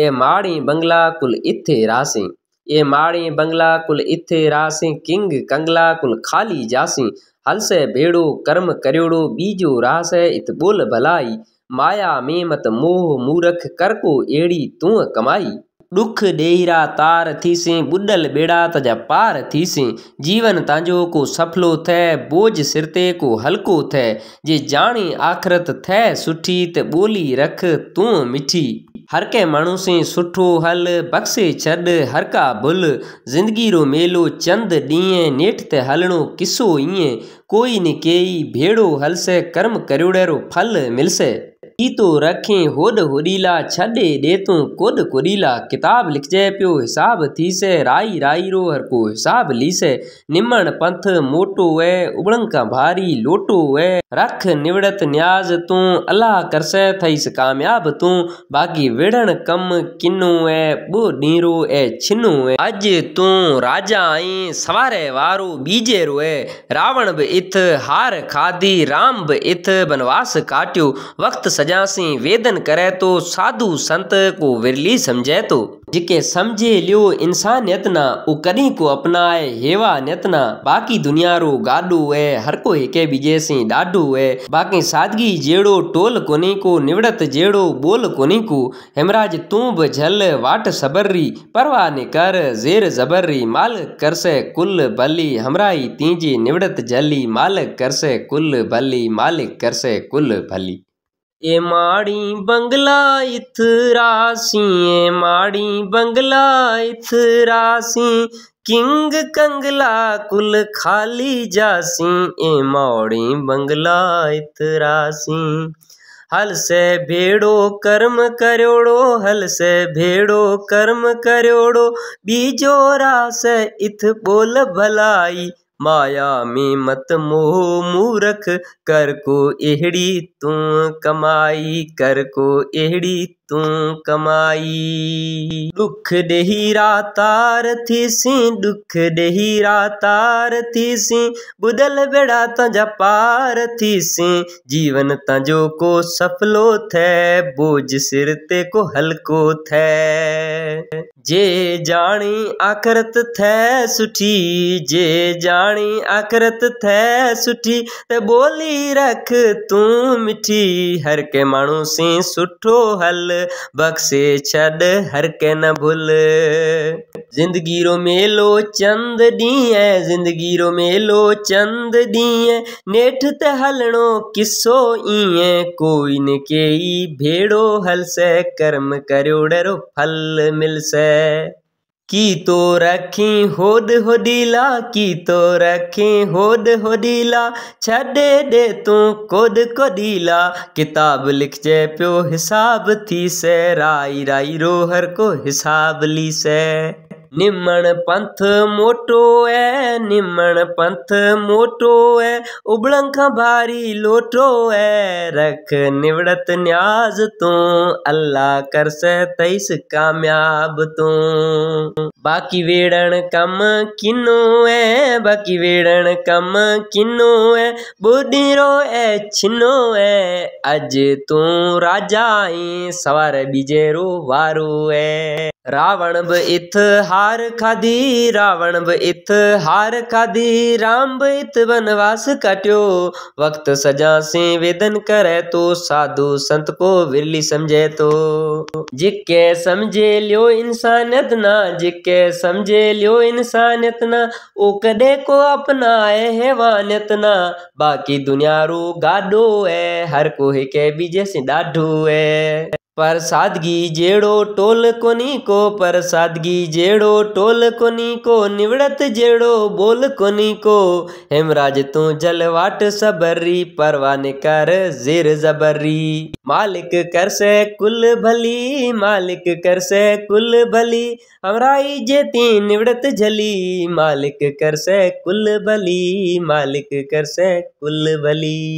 ए माड़ी बंगला कुल इथे रासी ये माड़ी बंगला कुल इथे रासी किंग कंगला कुल खाली जासी हल से भेड़ो कर्म करियोड़ो बीजो रास है इत बोल भलाई माया में मत मोह मूरख कर को एड़ी तू कमाई दुख डेहरा तार थीसी बुडल बेड़ा तजा पार थीसी जीवन तांजो को सफलो थे बोझ सिरते को हल्को थे जे जानी आखरत थे सुठी त बोली रख तू मिठी हर कें मानू से सुठो हल बख़्शे छद हर का भुल ज़िंदगी रो मेलो चंद ॾींहं नेठ ते हलणो किसो ईअं कोई न केई भेड़ो हलसे कर्म करियोड़े फल मिलसे ई तो रखें होड होरीला छॾे ॾे कोद कोड कोरीला किताब लिखजे पियो हिसाब थी से राई राई रो हर को हिसाब लीसे निमण पंथ मोटो वे उबड़न का भारी लोटो वे रख निवड़त न्याज तू अल्लाह कर से थईस कामयाब तू बाक़ी विड़न कम किनो ए बो नीरो ए छिनो ए अॼु तू राजा आई सवारे वारो बीजे रो ए रावण ब इथ हार खादी राम ब इथ बनवास काट्यो वक्त सज सजा से वेदन करे तो साधु संत को विरली समझे तो जिके समझे लियो इंसान ना ओ करी को अपनाए हेवा ना बाकी दुनिया रो गाडू है हर को एक बीजे से डाडू है बाकी सादगी जेड़ो टोल कोनी को निवड़त जेड़ो बोल कोनी को हेमराज तू झल वाट सबर्री परवा ने कर जेर जबर्री माल कर से कुल बली हमराई तीजी निवड़त जली माल कर से कुल भली मालिक कर से कुल भली ए माड़ी बंगला इथरासी ए माड़ी बंगला इथरासी किंग कंगला कुल खाली जासी ए माड़ी बंगला इथरासी हल से भेड़ो कर्म करोड़ो हल से भेड़ो कर्म करोड़ो बीजो रास इथ बोल भलाई माया में मत मोह मूरख कर को एहड़ी तू कमाई कर को एहड़ी तू कमाई दुख देही रातार थी सी दुख देही रातार थी सी बुदल बेड़ा तुझा पार थी सी जीवन तुझो को सफलो थे बोझ सिर ते को हल्को थे जे जानी आखरत थे सुठी जे जानी आखरत थे सुठी ते बोली रख तू मिठी हर के माण्हू से सुठो हल बख्शे छद हर के न भूल जिंदगी रो मेलो चंद ॾींहं ज़िंदगी रो मेलो चंद ॾींहं नेठ त हलणो किसो ईअं कोई न कई भेड़ो हलसे कर्म करो डरो फल मिलसे की तो रखी होद होदिला की तो रखी होद होदिला छे दे तू कोद कोदिला किताब लिख जे प्यो हिसाब थी से राई राई रोहर को हिसाब ली से निमण पंथ मोटो है निमण पंथ मोटो है उबलंग भारी लोटो है रख निवड़त न्याज तू अल्लाह कर से तईस कामयाब तू बाकी वेड़न कम किनो है बाकी वेड़न कम किनो है रो है छिनो है अज तू राजा ही सवार बीजेरो वारो है रावण ब इत हार खादी रावण ब इत हार खादी राम ब इत वनवास काट्यो वक्त सजा से वेदन करे तो साधु संत को विरली समझे तो जिके समझे लियो इंसानियत ना जिके समझे लियो इंसानियत ना ओ कदे को अपनाए है वानियत ना बाकी दुनिया रो गाडो है हर को के बीजे से डाढो है सादगी जेड़ो टोल कोनी को परसादगी जेड़ो टोल कोनी को निवड़त जेड़ो बोल कोनी को हेमराज तू जलवाट सबरी परवान कर जेर जबर्री मालिक कर से कुल भली मालिक कर से कुल भली हमराई जेती निवड़त जली मालिक कर से कुल भली मालिक कर से कुल भली